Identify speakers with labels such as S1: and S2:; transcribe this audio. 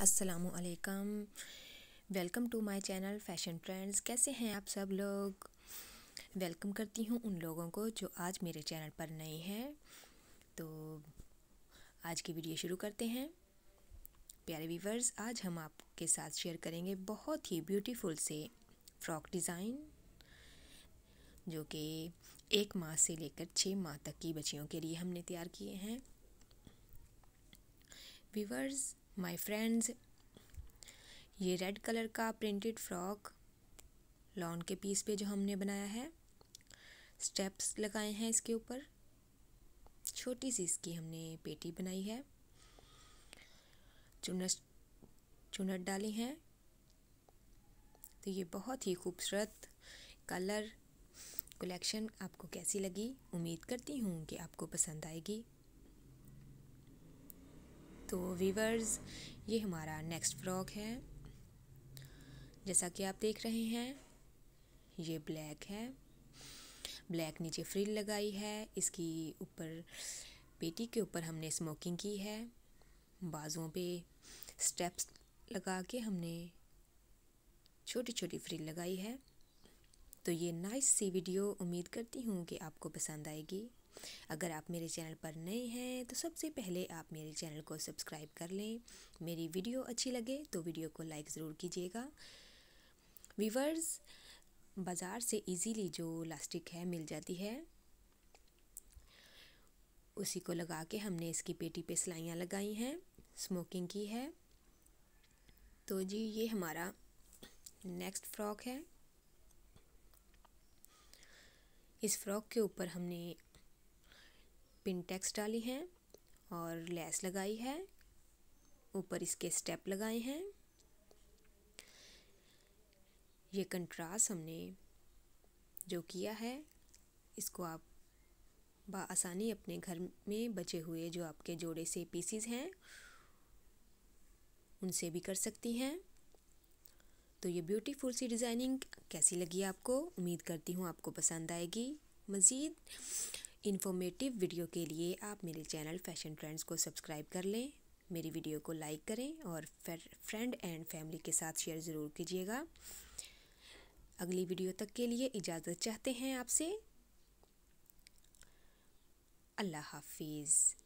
S1: असलकम welcome to my channel Fashion Trends कैसे हैं आप सब लोग वेलकम करती हूँ उन लोगों को जो आज मेरे चैनल पर नए हैं तो आज की वीडियो शुरू करते हैं प्यारे व्यूवर्स आज हम आपके साथ शेयर करेंगे बहुत ही ब्यूटीफुल से फ्रॉक डिज़ाइन जो कि एक माह से लेकर छः माह तक की बच्चियों के लिए हमने तैयार किए हैं व्यूवर्स माय फ्रेंड्स ये रेड कलर का प्रिंटेड फ्रॉक लॉन के पीस पे जो हमने बनाया है स्टेप्स लगाए हैं इसके ऊपर छोटी सी इसकी हमने पेटी बनाई है चुनर चुनट डाली हैं तो ये बहुत ही खूबसूरत कलर कलेक्शन आपको कैसी लगी उम्मीद करती हूँ कि आपको पसंद आएगी तो वीवर्स ये हमारा नेक्स्ट फ्रॉक है जैसा कि आप देख रहे हैं ये ब्लैक है ब्लैक नीचे फ्रिल लगाई है इसकी ऊपर पेटी के ऊपर हमने स्मोकिंग की है बाजुओं पे स्टेप्स लगा के हमने छोटी छोटी फ्रिल लगाई है तो ये नाइस सी वीडियो उम्मीद करती हूँ कि आपको पसंद आएगी अगर आप मेरे चैनल पर नए हैं तो सबसे पहले आप मेरे चैनल को सब्सक्राइब कर लें मेरी वीडियो अच्छी लगे तो वीडियो को लाइक ज़रूर कीजिएगा वीवर्स बाज़ार से इजीली जो लास्टिक है मिल जाती है उसी को लगा के हमने इसकी पेटी पे सिलाइयाँ लगाई हैं स्मोकिंग की है तो जी ये हमारा नेक्स्ट फ्रॉक है इस फ्रॉक के ऊपर हमने पिन टैक्स डाली हैं और लैस लगाई है ऊपर इसके स्टेप लगाए हैं ये कंट्रास्ट हमने जो किया है इसको आप आसानी अपने घर में बचे हुए जो आपके जोड़े से पीसीज हैं उनसे भी कर सकती हैं तो ये ब्यूटीफुल सी डिज़ाइनिंग कैसी लगी आपको उम्मीद करती हूँ आपको पसंद आएगी मज़ीद इन्फॉर्मेटिव वीडियो के लिए आप मेरे चैनल फैशन ट्रेंड्स को सब्सक्राइब कर लें मेरी वीडियो को लाइक करें और फ्रेंड एंड फैमिली के साथ शेयर ज़रूर कीजिएगा अगली वीडियो तक के लिए इजाज़त चाहते हैं आपसे अल्लाह हाफिज़